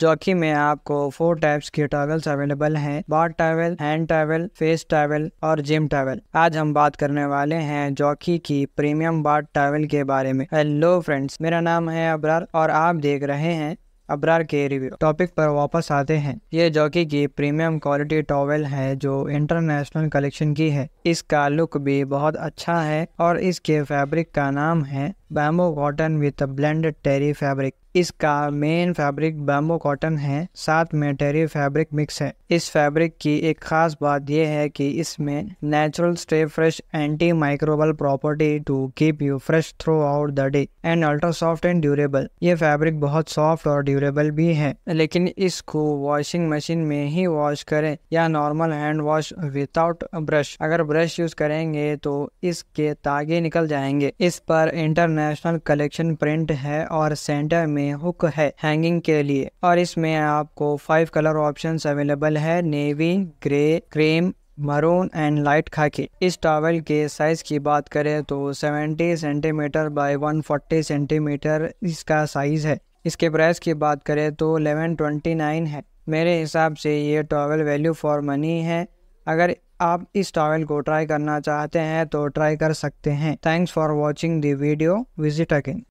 jockey में आपको four types के टॉवल्स अवेलेबल हैं bar towel hand towel face towel और जिम टॉवल आज हम बात करने वाले हैं जॉकी की प्रीमियम बार टॉवल के बारे में हेलो फ्रेंड्स मेरा नाम है अब्रार और आप देख रहे हैं अबरार के रिव्यू टॉपिक पर वापस आते हैं ये जॉकी की प्रीमियम क्वालिटी टॉवेल है जो इंटरनेशनल कलेक्शन की है इसका लुक भी बहुत अच्छा है और इसके फैब्रिक का नाम है bamboo cotton with blended terry fabric इसका मेन फैब्रिक बैम्बो कॉटन है साथ में टेरी फैब्रिक मिक्स है इस फैब्रिक की एक खास बात यह है कि इसमें natural stay fresh anti microbial property to keep you fresh throughout the day and ultra soft and durable ये फैब्रिक बहुत सॉफ्ट और ड्यूरेबल भी है लेकिन इसको वॉशिंग मशीन में ही वॉश करें या normal hand wash without brush अगर ब्रश यूज करेंगे तो इसके तागे निकल जाएंगे इस पर इंटरनेट इंटरनेशनल कलेक्शन प्रिंट है और सेंटर में हुक है हैंगिंग के लिए और इसमें आपको फाइव कलर ऑप्शन अवेलेबल है navy grey cream maroon and light khaki इस टॉवल के साइज की बात करें तो 70 सेंटीमीटर बाय 140 सेंटीमीटर इसका साइज है इसके प्राइस की बात करें तो 1129 है मेरे हिसाब से ये टॉवल वैल्यू फॉर मनी है अगर आप इस टॉवल को ट्राई करना चाहते हैं तो ट्राई कर सकते हैं thanks for watching the video visit again